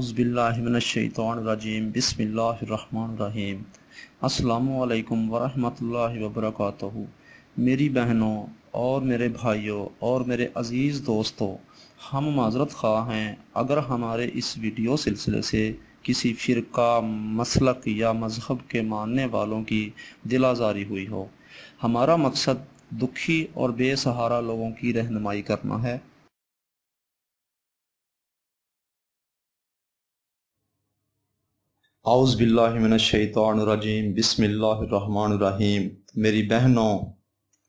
आउज़बिल्लिमिनशैतरजीम बसमीम मेरी बहनों और मेरे भाइयों और मेरे अज़ीज़ दोस्तों हम माजरत खा हैं अगर हमारे इस वीडियो सिलसिले से किसी फ़िरका मसलक या मज़हब के मानने वालों की दिलाजारी हुई हो हमारा मकसद दुखी और बेसहारा लोगों की रहनमाई करना है आउज़बिल्लिमिनशैतरजीम बिसमीम मेरी बहनों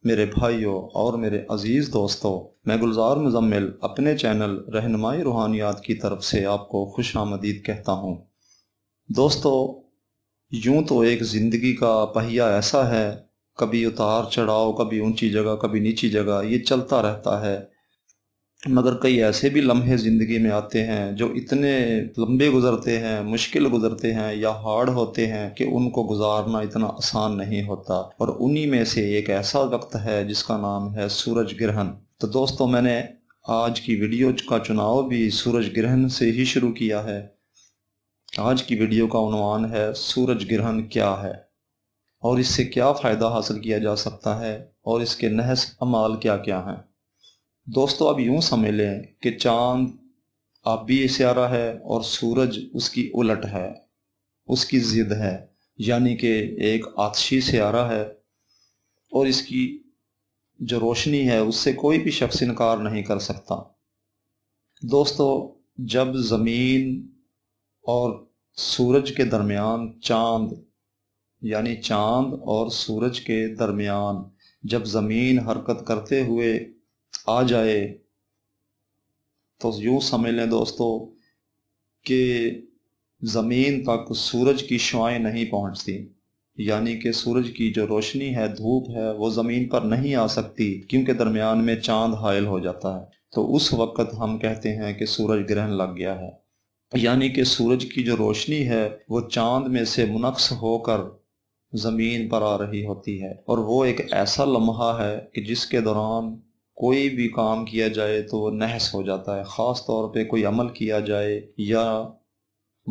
मेरे भाइयों और मेरे अज़ीज़ दोस्तों मैं गुलजार मुजम्मिल अपने चैनल रहनमाई रूहानियात की तरफ से आपको खुश आमदीद कहता हूँ दोस्तों यूं तो एक ज़िंदगी का पहिया ऐसा है कभी उतार चढ़ाव कभी ऊंची जगह कभी नीची जगह ये चलता रहता है मगर कई ऐसे भी लम्हे ज़िंदगी में आते हैं जो इतने लंबे गुजरते हैं मुश्किल गुजरते हैं या हार्ड होते हैं कि उनको गुजारना इतना आसान नहीं होता और उन्हीं में से एक ऐसा वक्त है जिसका नाम है सूरज ग्रहण तो दोस्तों मैंने आज की वीडियो का चुनाव भी सूरज ग्रहण से ही शुरू किया है आज की वीडियो का उनवान है सूरज ग्रहण क्या है और इससे क्या फ़ायदा हासिल किया जा सकता है और इसके नहस अमाल क्या क्या हैं दोस्तों आप यूं समझ लें कि चांद आप भी इशारा है और सूरज उसकी उलट है उसकी ज़िद है यानी कि एक आतशी सियारा है और इसकी जो रोशनी है उससे कोई भी शख्स इनकार नहीं कर सकता दोस्तों जब ज़मीन और सूरज के दरमियान चांद यानी चांद और सूरज के दरमियान जब ज़मीन हरकत करते हुए आ जाए तो यूँ समझ लें दोस्तों कि ज़मीन तक सूरज की शुआएं नहीं पहुंचती यानी कि सूरज की जो रोशनी है धूप है वो ज़मीन पर नहीं आ सकती क्योंकि दरमियान में चांद हायल हो जाता है तो उस वक़्त हम कहते हैं कि सूरज ग्रहण लग गया है यानी कि सूरज की जो रोशनी है वो चांद में से मुनक्स होकर ज़मीन पर आ रही होती है और वो एक ऐसा लम्हा है कि जिसके दौरान कोई भी काम किया जाए तो नहस हो जाता है ख़ास तौर पे कोई अमल किया जाए या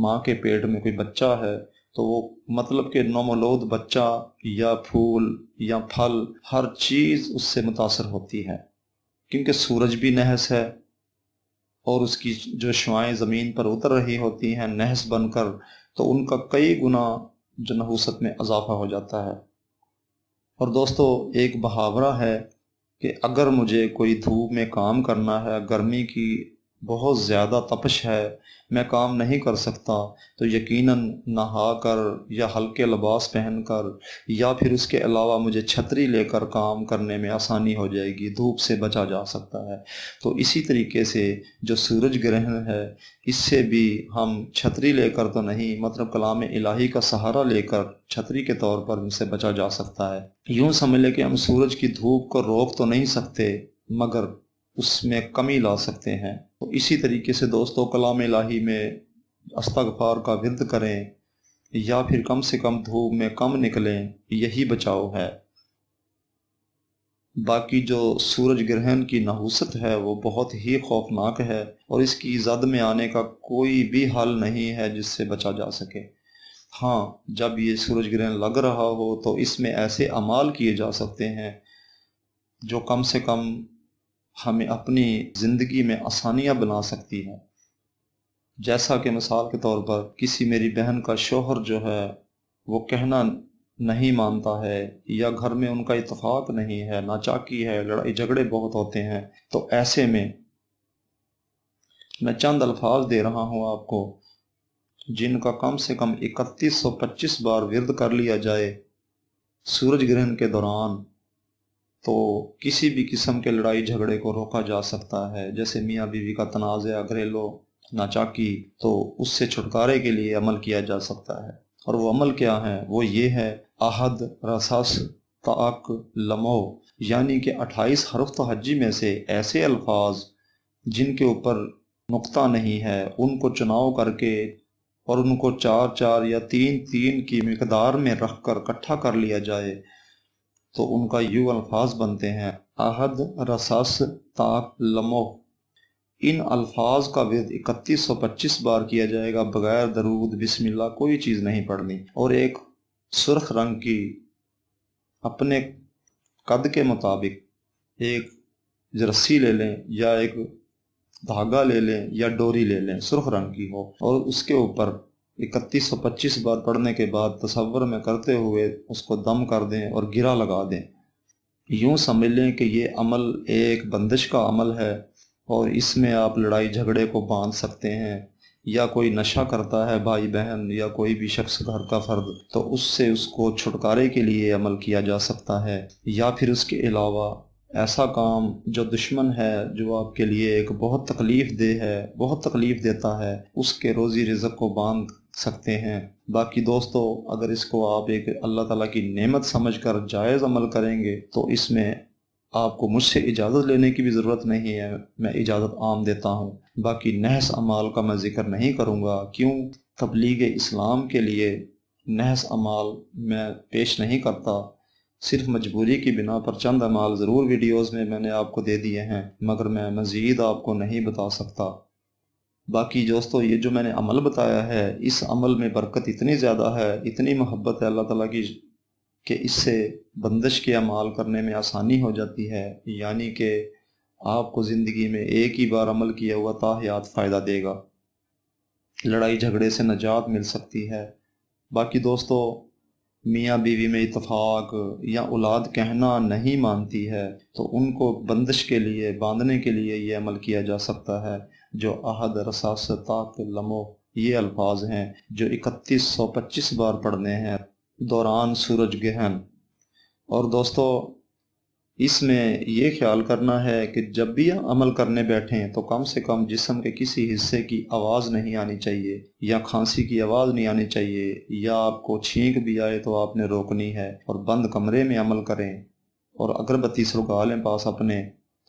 माँ के पेट में कोई बच्चा है तो वो मतलब कि नमोलोद बच्चा या फूल या फल हर चीज़ उससे मुतासर होती है क्योंकि सूरज भी नहस है और उसकी जो शुआएँ ज़मीन पर उतर रही होती हैं नहस बनकर तो उनका कई गुना जो नहूसत में इजाफा हो जाता है और दोस्तों एक बहावरा है कि अगर मुझे कोई धूप में काम करना है गर्मी की बहुत ज़्यादा तपश है मैं काम नहीं कर सकता तो यकीनन नहा कर या हल्के लबास पहन कर या फिर उसके अलावा मुझे छतरी लेकर काम करने में आसानी हो जाएगी धूप से बचा जा सकता है तो इसी तरीके से जो सूरज ग्रहण है इससे भी हम छतरी लेकर तो नहीं मतलब कलाम इलाही का सहारा लेकर छतरी के तौर पर उनसे बचा जा सकता है यूँ समझ लें कि हम सूरज की धूप को रोक तो नहीं सकते मगर उसमें कमी ला सकते हैं तो इसी तरीके से दोस्तों कलाम लाही में अस्तगफार का विद करें या फिर कम से कम धूप में कम निकलें यही बचाव है बाकी जो सूरज ग्रहण की नहूसत है वो बहुत ही खौफनाक है और इसकी जद में आने का कोई भी हल नहीं है जिससे बचा जा सके हाँ जब ये सूरज ग्रहण लग रहा हो तो इसमें ऐसे अमाल किए जा सकते हैं जो कम से कम हमें अपनी ज़िंदगी में आसानियाँ बना सकती हैं जैसा कि मिसाल के तौर पर किसी मेरी बहन का शोहर जो है वो कहना नहीं मानता है या घर में उनका इतफाक़ नहीं है नाचाकी है लड़ाई झगड़े बहुत होते हैं तो ऐसे में मैं चंद अल्फाज दे रहा हूँ आपको जिनका कम से कम 3125 बार विरद कर लिया जाए सूरज ग्रहण के दौरान तो किसी भी किस्म के लड़ाई झगड़े को रोका जा सकता है जैसे मियाँ बीवी का तनाज़ घरेलो नाचाकी तो उससे छुटकारे के लिए अमल किया जा सकता है और वो अमल क्या है वो ये है अहद रसास ताक लमो यानी कि 28 हरफ तहजी में से ऐसे अल्फाज जिनके ऊपर नुक्ता नहीं है उनको चुनाव करके और उनको चार चार या तीन तीन की मकदार में रख कर इकट्ठा कर लिया जाए तो उनका यू अल्फाज बनते हैं अहद रसस ताक लमो इन अल्फाज का वेद 3125 बार किया जाएगा बगैर दरूद बिस्मिल्लाह कोई चीज़ नहीं पढ़नी और एक सुर्ख रंग की अपने कद के मुताबिक एक जर्सी ले लें या एक धागा ले लें या डोरी ले लें सुर्ख रंग की हो और उसके ऊपर इकतीस सौ पच्चीस बार पढ़ने के बाद तस्वर में करते हुए उसको दम कर दें और गिरा लगा दें यूँ समझ लें कि ये अमल एक बंदिश का अमल है और इसमें आप लड़ाई झगड़े को बांध सकते हैं या कोई नशा करता है भाई बहन या कोई भी शख्स घर का फर्द तो उससे उसको छुटकारे के लिए अमल किया जा सकता है या फिर उसके अलावा ऐसा काम जो दुश्मन है जो आपके लिए एक बहुत तकलीफ़ दे है बहुत तकलीफ़ देता है उसके रोज़ी रिजक को बांध सकते हैं बाकी दोस्तों अगर इसको आप एक अल्लाह ताला की नेमत समझकर जायज़ अमल करेंगे तो इसमें आपको मुझसे इजाज़त लेने की भी ज़रूरत नहीं है मैं इजाज़त आम देता हूँ बाकी नहस अमाल का मैं ज़िक्र नहीं करूँगा क्यों तबलीग इस्लाम के लिए नहस अमाल मैं पेश नहीं करता सिर्फ मजबूरी की बिना पर चंद अमाल ज़रूर वीडियोज में मैंने आपको दे दिए हैं मगर मैं मज़ीद आपको नहीं बता सकता बाकी दोस्तों ये जो मैंने अमल बताया है इस अमल में बरकत इतनी ज़्यादा है इतनी मोहब्बत है अल्लाह ताला की कि इससे बंदिश के अमाल करने में आसानी हो जाती है यानी कि आपको ज़िंदगी में एक ही बार अमल किया हुआ ताहियात फ़ायदा देगा लड़ाई झगड़े से नजात मिल सकती है बाकी दोस्तों मियाँ बीवी में इतफाक़ या औलाद कहना नहीं मानती है तो उनको बंदिश के लिए बांधने के लिए ये अमल किया जा सकता है जो अहद रसा के लमो ये अल्फाज हैं जो इकतीस सौ पच्चीस बार पढ़ने हैं दौरान सूरज गहन और दोस्तों इसमें ये ख्याल करना है कि जब भी अमल करने बैठें तो कम से कम जिसम के किसी हिस्से की आवाज़ नहीं आनी चाहिए या खांसी की आवाज़ नहीं आनी चाहिए या आपको छींक भी आए तो आपने रोकनी है और बंद कमरे में अमल करें और अगरबत्ती सुलगा लें पास अपने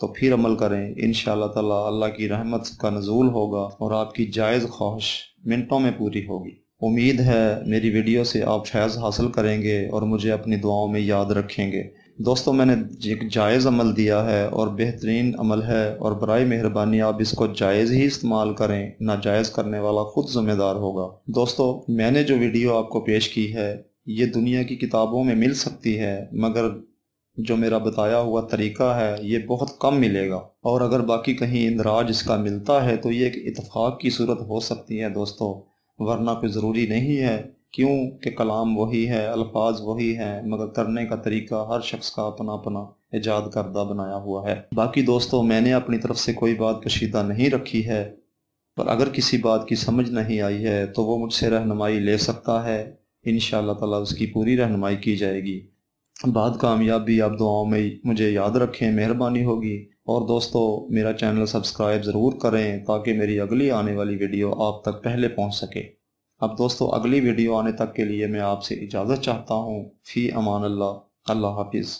तो फिर अमल करें इन ताला अल्लाह की रहमत का नजूल होगा और आपकी जायज़ ख्वाहिश मिनटों में पूरी होगी उम्मीद है मेरी वीडियो से आप फैज़ हासिल करेंगे और मुझे अपनी दुआओं में याद रखेंगे दोस्तों मैंने एक जायज़ अमल दिया है और बेहतरीन अमल है और बर मेहरबानी आप इसको जायज़ ही इस्तेमाल करें नाजायज़ करने वाला खुद ज़िम्मेदार होगा दोस्तों मैंने जो वीडियो आपको पेश की है ये दुनिया की किताबों में मिल सकती है मगर जो मेरा बताया हुआ तरीका है ये बहुत कम मिलेगा और अगर बाकी कहीं इंदराज इसका मिलता है तो ये एक इतफाक़ की सूरत हो सकती है दोस्तों वरना कोई ज़रूरी नहीं है क्यों कि कलाम वही है अल्फाज वही हैं मगर करने का तरीका हर शख्स का अपना अपना ईजाद करदा बनाया हुआ है बाकी दोस्तों मैंने अपनी तरफ से कोई बात कशीदा नहीं रखी है पर अगर किसी बात की समझ नहीं आई है तो वो मुझसे रहनमाई ले सकता है इन ताला उसकी पूरी रहनमाई की जाएगी बाद कामयाबी आप दुआओं में मुझे याद रखें मेहरबानी होगी और दोस्तों मेरा चैनल सब्सक्राइब ज़रूर करें ताकि मेरी अगली आने वाली वीडियो आप तक पहले पहुंच सके अब दोस्तों अगली वीडियो आने तक के लिए मैं आपसे इजाज़त चाहता हूं फ़ी अमान अल्लाह अल्लाह हाफिज़